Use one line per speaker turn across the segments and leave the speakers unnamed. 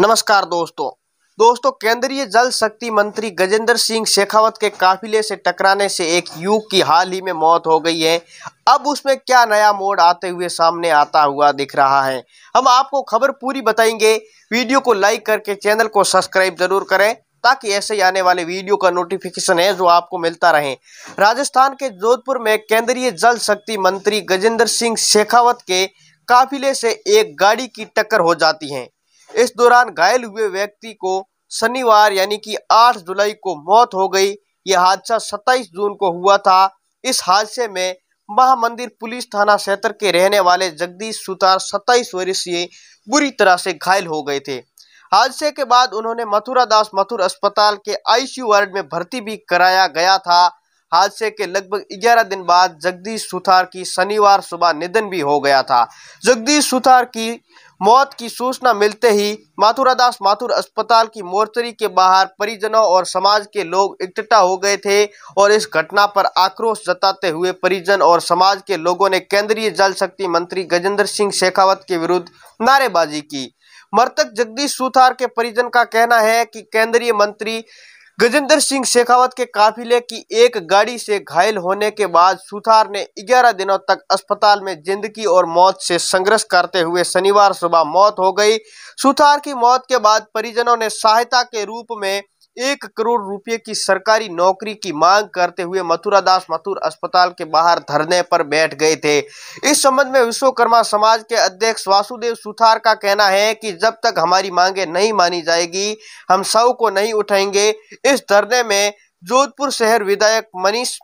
नमस्कार दोस्तों दोस्तों केंद्रीय जल शक्ति मंत्री गजेंद्र सिंह शेखावत के काफिले से टकराने से एक युवक की हाल ही में मौत हो गई है अब उसमें क्या नया मोड़ आते हुए सामने आता हुआ दिख रहा है हम आपको खबर पूरी बताएंगे वीडियो को लाइक करके चैनल को सब्सक्राइब जरूर करें ताकि ऐसे ही आने वाले वीडियो का नोटिफिकेशन है जो आपको मिलता रहे राजस्थान के जोधपुर में केंद्रीय जल शक्ति मंत्री गजेंद्र सिंह शेखावत के काफिले से एक गाड़ी की टक्कर हो जाती है इस दौरान घायल हुए व्यक्ति को शनिवार यानी कि 8 जुलाई को मौत हो गई यह हादसा 27 जून को हुआ था इस हादसे में महामंदिर पुलिस थाना क्षेत्र के रहने वाले जगदीश सुतार 27 वर्षीय बुरी तरह से घायल हो गए थे हादसे के बाद उन्होंने मथुरा दास मथुर अस्पताल के आईसीयू वार्ड में भर्ती भी कराया गया था हादसे के लगभग 11 दिन बाद जगदीश सुथार की शनिवार सुबह निधन भी हो गया था जगदीश सुथार की मौत की सूचना मिलते ही माथुरादास माथुर अस्पताल की मोर्चरी के बाहर परिजनों और समाज के लोग इकट्ठा हो गए थे और इस घटना पर आक्रोश जताते हुए परिजन और समाज के लोगों ने केंद्रीय जल शक्ति मंत्री गजेंद्र सिंह शेखावत के विरुद्ध नारेबाजी की मृतक जगदीश सुथार के परिजन का कहना है कि केंद्रीय मंत्री गजेंद्र सिंह शेखावत के काफिले की एक गाड़ी से घायल होने के बाद सुथार ने 11 दिनों तक अस्पताल में जिंदगी और मौत से संघर्ष करते हुए शनिवार सुबह मौत हो गई सुथार की मौत के बाद परिजनों ने सहायता के रूप में एक करोड़ रुपए की सरकारी नौकरी की मांग करते हुए मथुरा दास मथुर अस्पताल के बाहर धरने पर बैठ गए थे इस संबंध में विश्वकर्मा समाज के अध्यक्ष वासुदेव सुथार का कहना है कि जब तक हमारी मांगे नहीं मानी जाएगी हम सब को नहीं उठाएंगे इस धरने में जोधपुर शहर विधायक मनीष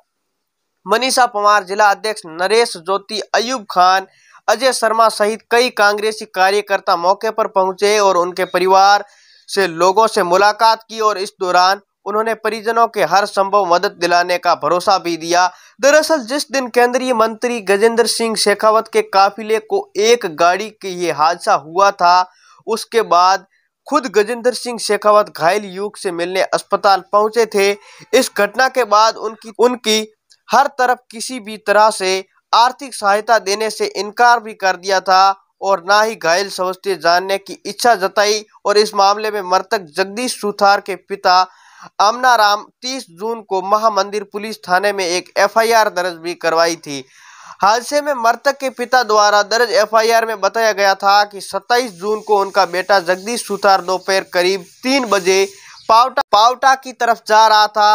मनीषा पवार जिला अध्यक्ष नरेश ज्योति अयुब खान अजय शर्मा सहित कई कांग्रेसी कार्यकर्ता मौके पर पहुंचे और उनके परिवार से लोगों से मुलाकात की और इस दौरान उन्होंने परिजनों के हर संभव मदद दिलाने का भरोसा भी दिया दरअसल जिस दिन केंद्रीय मंत्री गजेंद्र सिंह शेखावत के काफिले को एक गाड़ी के ये हादसा हुआ था उसके बाद खुद गजेंद्र सिंह शेखावत घायल युग से मिलने अस्पताल पहुंचे थे इस घटना के बाद उनकी उनकी हर तरफ किसी भी तरह से आर्थिक सहायता देने से इनकार भी कर दिया था और ना ही घायल समझते जानने की इच्छा जताई और इस मामले में मृतक जगदीश सुथार के पिता आमना राम तीस जून को महामंदिर पुलिस थाने में एक एफआईआर दर्ज भी करवाई थी हादसे में मृतक के पिता द्वारा दर्ज एफआईआर में बताया गया था कि 27 जून को उनका बेटा जगदीश सुथार दोपहर करीब तीन बजे पावटा पावटा की तरफ जा रहा था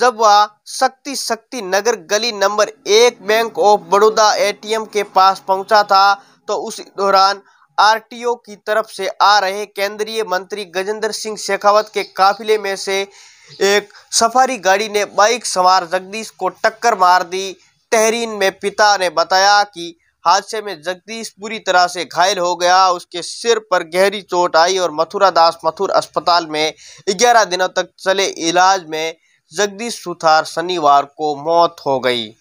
जब वह शक्ति शक्ति नगर गली नंबर एक बैंक ऑफ बड़ौदा एटीएम के पास पहुंचा था तो उस दौरान आरटीओ की तरफ से आ रहे केंद्रीय मंत्री गजेंद्र सिंह शेखावत के काफिले में से एक सफारी गाड़ी ने बाइक सवार जगदीश को टक्कर मार दी तहरीन में पिता ने बताया कि हादसे में जगदीश पूरी तरह से घायल हो गया उसके सिर पर गहरी चोट आई और मथुरा दास मथुर अस्पताल में 11 दिनों तक चले इलाज में जगदीश सुथार शनिवार को मौत हो गई